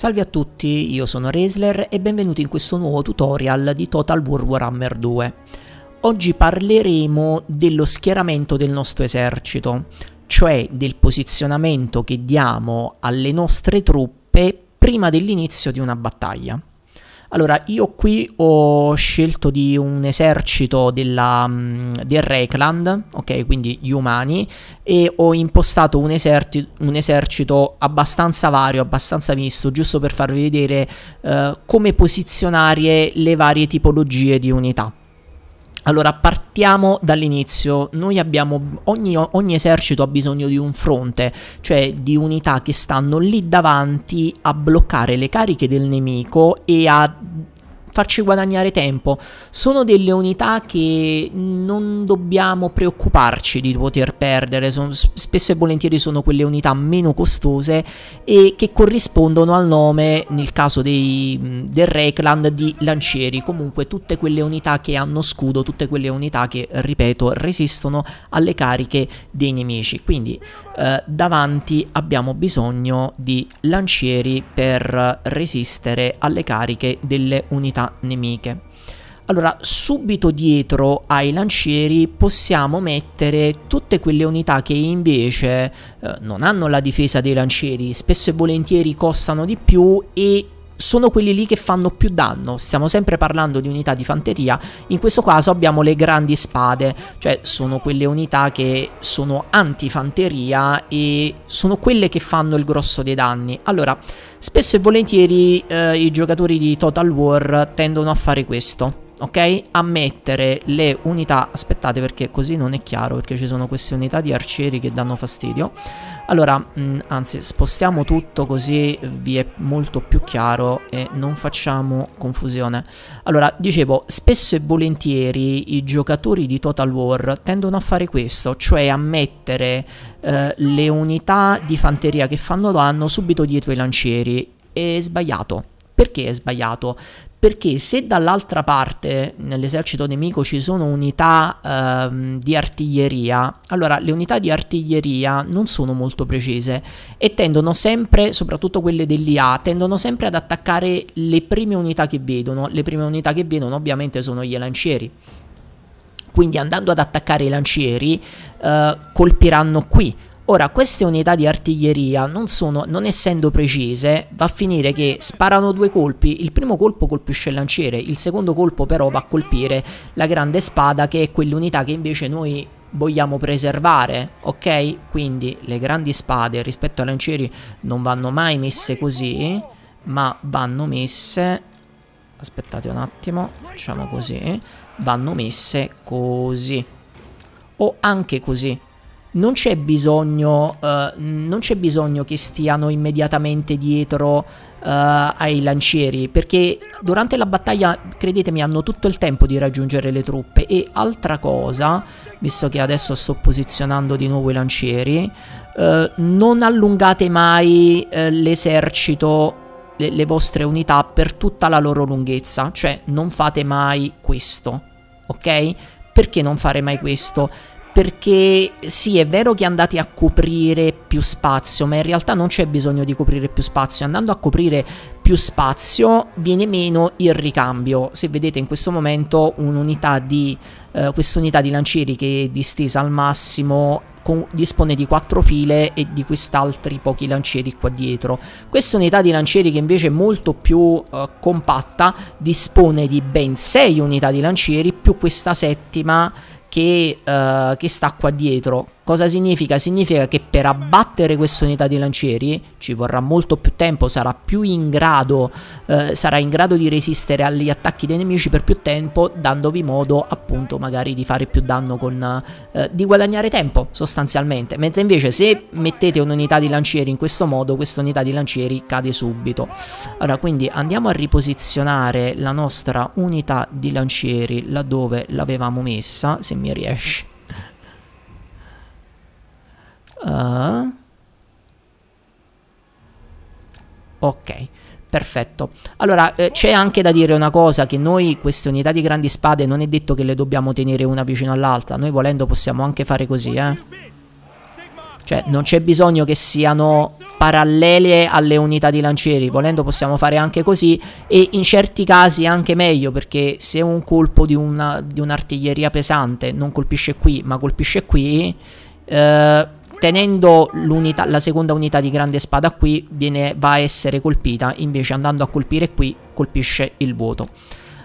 Salve a tutti, io sono Resler e benvenuti in questo nuovo tutorial di Total War Warhammer 2. Oggi parleremo dello schieramento del nostro esercito, cioè del posizionamento che diamo alle nostre truppe prima dell'inizio di una battaglia. Allora, io qui ho scelto di un esercito della, mm, del Rekland, ok, quindi gli umani, e ho impostato un, eserti, un esercito abbastanza vario, abbastanza misto, giusto per farvi vedere eh, come posizionare le varie tipologie di unità. Allora, partiamo dall'inizio. Noi abbiamo ogni, ogni, esercito ha bisogno di un fronte, cioè di unità che stanno lì davanti a bloccare le cariche del nemico e a farci guadagnare tempo. Sono delle unità che non dobbiamo preoccuparci di poter perdere, sono, spesso e volentieri sono quelle unità meno costose e che corrispondono al nome, nel caso dei, del Rekland, di lancieri. Comunque tutte quelle unità che hanno scudo, tutte quelle unità che, ripeto, resistono alle cariche dei nemici. Quindi eh, davanti abbiamo bisogno di lancieri per resistere alle cariche delle unità nemiche. Allora, subito dietro ai lancieri possiamo mettere tutte quelle unità che invece eh, non hanno la difesa dei lancieri, spesso e volentieri costano di più e sono quelli lì che fanno più danno. Stiamo sempre parlando di unità di fanteria. In questo caso abbiamo le grandi spade, cioè sono quelle unità che sono antifanteria e sono quelle che fanno il grosso dei danni. Allora, spesso e volentieri eh, i giocatori di Total War tendono a fare questo ok? A mettere le unità, aspettate perché così non è chiaro, perché ci sono queste unità di arcieri che danno fastidio. Allora, mh, mm, anzi, spostiamo tutto così vi è molto più chiaro e non facciamo confusione. Allora, dicevo, spesso e volentieri i giocatori di Total War tendono a fare questo, cioè a mettere eh, le unità di fanteria che fanno danno subito dietro i lancieri. È sbagliato. Perché è sbagliato? perché se dall'altra parte nell'esercito nemico ci sono unità ehm, di artiglieria, allora le unità di artiglieria non sono molto precise e tendono sempre, soprattutto quelle dell'IA, tendono sempre ad attaccare le prime unità che vedono, le prime unità che vedono ovviamente sono gli lancieri. Quindi andando ad attaccare i lancieri eh, colpiranno qui, Ora, queste unità di artiglieria, non, sono, non essendo precise, va a finire che sparano due colpi. Il primo colpo colpisce il lanciere, il secondo colpo però va a colpire la grande spada, che è quell'unità che invece noi vogliamo preservare, ok? Quindi le grandi spade rispetto ai lancieri non vanno mai messe così, ma vanno messe... Aspettate un attimo, facciamo così. Vanno messe così. O anche così, non c'è bisogno, uh, non c'è bisogno che stiano immediatamente dietro uh, ai lancieri, perché durante la battaglia, credetemi, hanno tutto il tempo di raggiungere le truppe. E altra cosa, visto che adesso sto posizionando di nuovo i lancieri, uh, non allungate mai l'esercito, le vostre unità per tutta la loro lunghezza, cioè non fate mai questo, ok? Perché non fare mai questo? perché sì, è vero che andate a coprire più spazio, ma in realtà non c'è bisogno di coprire più spazio. Andando a coprire più spazio viene meno il ricambio. Se vedete in questo momento un'unità di eh, quest'unità di lancieri che è distesa al massimo con, dispone di quattro file e di quest'altri pochi lancieri qua dietro. Questa unità di lancieri che invece è molto più eh, compatta dispone di ben sei unità di lancieri più questa settima che, uh, che sta qua dietro Cosa significa? Significa che per abbattere questa unità di lancieri ci vorrà molto più tempo, sarà più in grado, eh, sarà in grado di resistere agli attacchi dei nemici per più tempo, dandovi modo appunto magari di fare più danno con, eh, di guadagnare tempo sostanzialmente. Mentre invece se mettete un'unità di lancieri in questo modo, questa unità di lancieri cade subito. Allora quindi andiamo a riposizionare la nostra unità di lancieri laddove l'avevamo messa, se mi riesce Uh, ok. Perfetto. Allora, eh, c'è anche da dire una cosa, che noi queste unità di grandi spade non è detto che le dobbiamo tenere una vicino all'altra, noi volendo possiamo anche fare così, eh. Cioè, non c'è bisogno che siano parallele alle unità di lancieri, volendo possiamo fare anche così e in certi casi anche meglio, perché se un colpo di, un'artiglieria pesante non colpisce qui, ma colpisce qui... Eh, tenendo la seconda unità di grande spada qui viene, va a essere colpita, invece andando a colpire qui colpisce il vuoto.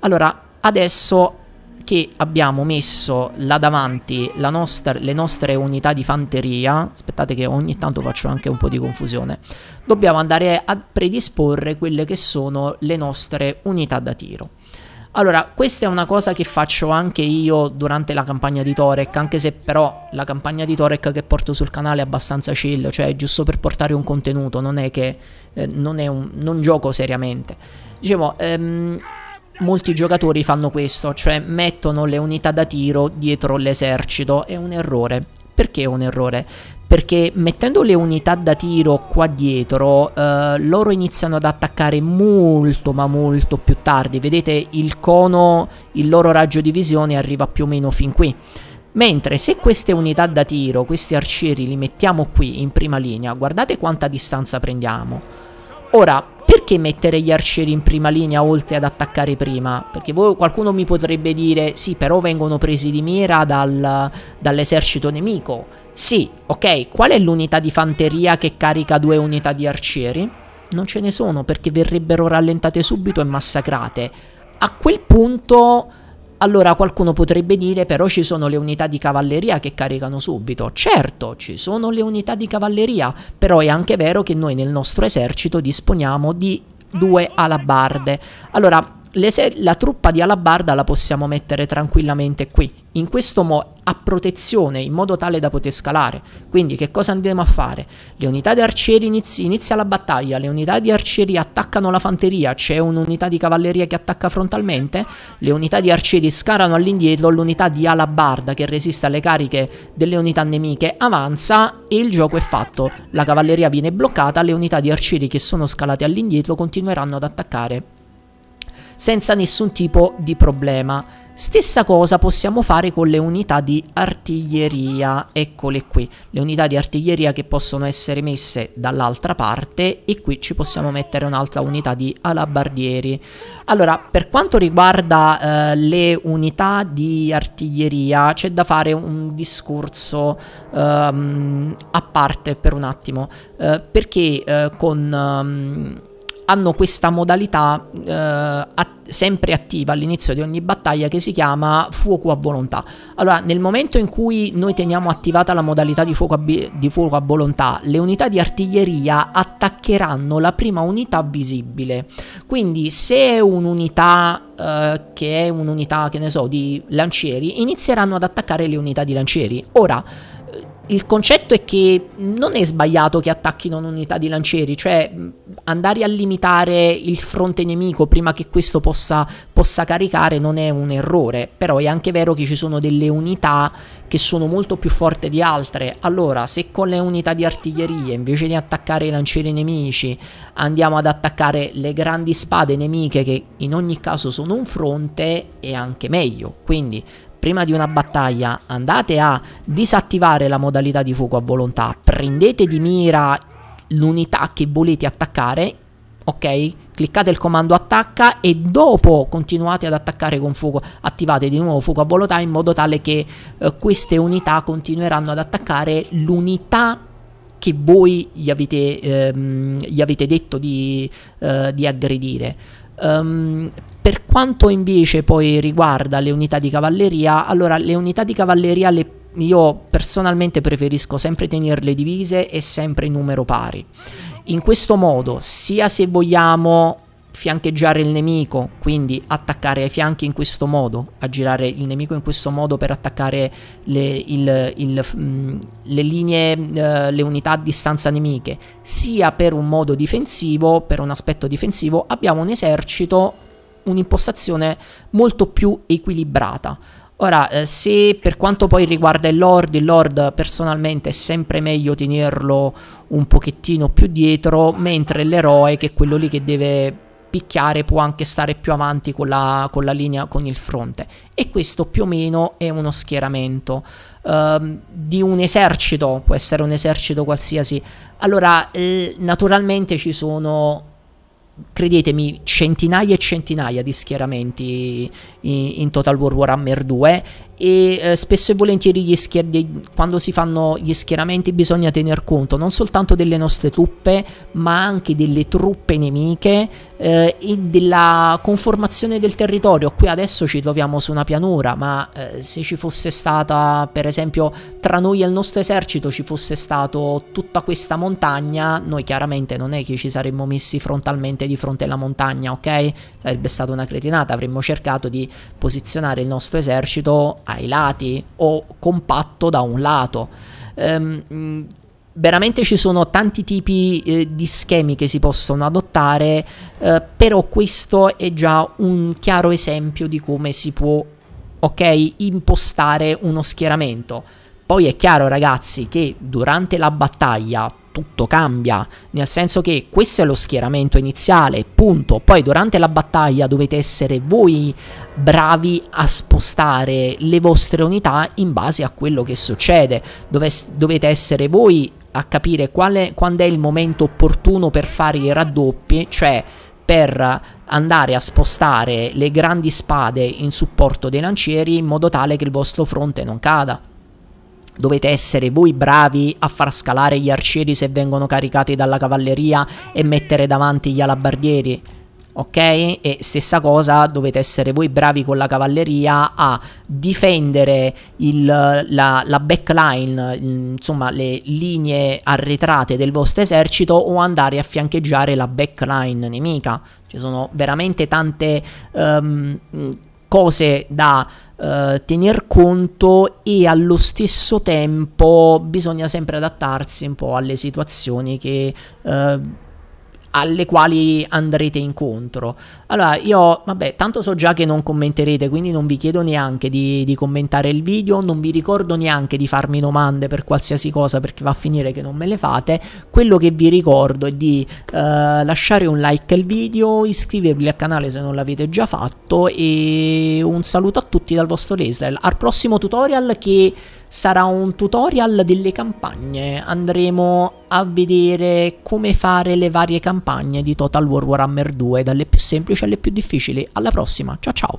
Allora, adesso che abbiamo messo là davanti nostra, le nostre unità di fanteria, aspettate che ogni tanto faccio anche un po' di confusione, dobbiamo andare a predisporre quelle che sono le nostre unità da tiro. Allora, questa è una cosa che faccio anche io durante la campagna di Torek, anche se però la campagna di Torek che porto sul canale è abbastanza chill, cioè è giusto per portare un contenuto, non è che... Eh, non, è un, non gioco seriamente. Dicevo, ehm, molti giocatori fanno questo, cioè mettono le unità da tiro dietro l'esercito, è un errore. Perché è un errore? Perché mettendo le unità da tiro qua dietro, eh, loro iniziano ad attaccare molto ma molto più tardi. Vedete il cono, il loro raggio di visione arriva più o meno fin qui. Mentre se queste unità da tiro, questi arcieri, li mettiamo qui in prima linea, guardate quanta distanza prendiamo. Ora, perché mettere gli arcieri in prima linea oltre ad attaccare prima? Perché voi, qualcuno mi potrebbe dire sì, però vengono presi di mira dal, dall'esercito nemico. Sì, ok, qual è l'unità di fanteria che carica due unità di arcieri? Non ce ne sono perché verrebbero rallentate subito e massacrate. A quel punto allora qualcuno potrebbe dire però ci sono le unità di cavalleria che caricano subito. Certo, ci sono le unità di cavalleria, però è anche vero che noi nel nostro esercito disponiamo di due alabarde. Allora, la truppa di alabarda la possiamo mettere tranquillamente qui. In questo modo a protezione in modo tale da poter scalare. Quindi che cosa andremo a fare? Le unità di arcieri inizi- inizia la battaglia, le unità di arcieri attaccano la fanteria, c'è un'unità di cavalleria che attacca frontalmente, le unità di arcieri scarano all'indietro, l'unità di alabarda che resiste alle cariche delle unità nemiche avanza e il gioco è fatto. La cavalleria viene bloccata, le unità di arcieri che sono scalate all'indietro continueranno ad attaccare senza nessun tipo di problema. Stessa cosa possiamo fare con le unità di artiglieria, eccole qui, le unità di artiglieria che possono essere messe dall'altra parte e qui ci possiamo mettere un'altra unità di alabardieri. Allora, per quanto riguarda eh, le unità di artiglieria c'è da fare un discorso ehm, a parte per un attimo, eh, perché eh, con... Ehm, hanno questa modalità eh, a- sempre attiva all'inizio di ogni battaglia che si chiama fuoco a volontà. Allora, nel momento in cui noi teniamo attivata la modalità di fuoco a, bi- di fuoco a volontà, le unità di artiglieria attaccheranno la prima unità visibile. Quindi, se è un'unità Uh, che è un'unità, che ne so, di lancieri, inizieranno ad attaccare le unità di lancieri. Ora, il concetto è che non è sbagliato che attacchino un'unità di lancieri, cioè andare a limitare il fronte nemico prima che questo possa, possa, caricare non è un errore, però è anche vero che ci sono delle unità che sono molto più forti di altre, allora se con le unità di artiglieria invece di attaccare i lancieri nemici andiamo ad attaccare le grandi spade nemiche che in ogni caso sono un fronte è anche meglio, quindi prima di una battaglia andate a disattivare la modalità di fuoco a volontà, prendete di mira l'unità che volete attaccare, ok? Cliccate il comando attacca e dopo continuate ad attaccare con fuoco, attivate di nuovo fuoco a volontà in modo tale che eh, queste unità continueranno ad attaccare l'unità che voi gli avete, ehm, gli avete detto di, eh, di aggredire. Um, per quanto invece poi riguarda le unità di cavalleria, allora le unità di cavalleria le, io personalmente preferisco sempre tenerle divise e sempre in numero pari. In questo modo, sia se vogliamo fiancheggiare il nemico, quindi attaccare ai fianchi in questo modo, aggirare il nemico in questo modo per attaccare le, il, il, mm, le linee, eh, le unità a distanza nemiche, sia per un modo difensivo, per un aspetto difensivo, abbiamo un esercito un'impostazione molto più equilibrata. Ora, eh, se per quanto poi riguarda il Lord, il Lord personalmente è sempre meglio tenerlo un pochettino più dietro, mentre l'eroe, che è quello lì che deve picchiare, può anche stare più avanti con la, con la linea, con il fronte. E questo più o meno è uno schieramento uh, di un esercito, può essere un esercito qualsiasi. Allora, naturalmente ci sono credetemi, centinaia e centinaia di schieramenti in, in Total War Warhammer 2 e eh, spesso e volentieri schier- quando si fanno gli schieramenti bisogna tener conto non soltanto delle nostre truppe ma anche delle truppe nemiche eh, e della conformazione del territorio qui adesso ci troviamo su una pianura ma eh, se ci fosse stata per esempio tra noi e il nostro esercito ci fosse stata tutta questa montagna noi chiaramente non è che ci saremmo messi frontalmente direttamente di fronte alla montagna, ok? Sarebbe stata una cretinata, avremmo cercato di posizionare il nostro esercito ai lati o compatto da un lato. Ehm, veramente ci sono tanti tipi eh, di schemi che si possono adottare, eh, però questo è già un chiaro esempio di come si può, ok, impostare uno schieramento. Poi è chiaro ragazzi che durante la battaglia tutto cambia, nel senso che questo è lo schieramento iniziale, punto. Poi durante la battaglia dovete essere voi bravi a spostare le vostre unità in base a quello che succede, Dove, dovete essere voi a capire quale, quando è il momento opportuno per fare i raddoppi, cioè per andare a spostare le grandi spade in supporto dei lancieri in modo tale che il vostro fronte non cada. Dovete essere voi bravi a far scalare gli arcieri se vengono caricati dalla cavalleria e mettere davanti gli alabardieri. Ok? E stessa cosa, dovete essere voi bravi con la cavalleria a difendere il, la, la backline, insomma le linee arretrate del vostro esercito o andare a fiancheggiare la backline nemica. Ci sono veramente tante... Um, cose da eh, tener conto e allo stesso tempo bisogna sempre adattarsi un po' alle situazioni che... Eh, alle quali andrete incontro. Allora, io, vabbè, tanto so già che non commenterete, quindi non vi chiedo neanche di, di, commentare il video, non vi ricordo neanche di farmi domande per qualsiasi cosa perché va a finire che non me le fate. Quello che vi ricordo è di eh, lasciare un like al video, iscrivervi al canale se non l'avete già fatto e un saluto a tutti dal vostro Lesler. Al prossimo tutorial che sarà un tutorial delle campagne. Andremo a vedere come fare le varie campagne di Total War Warhammer 2, dalle più semplici alle più difficili. Alla prossima, ciao ciao!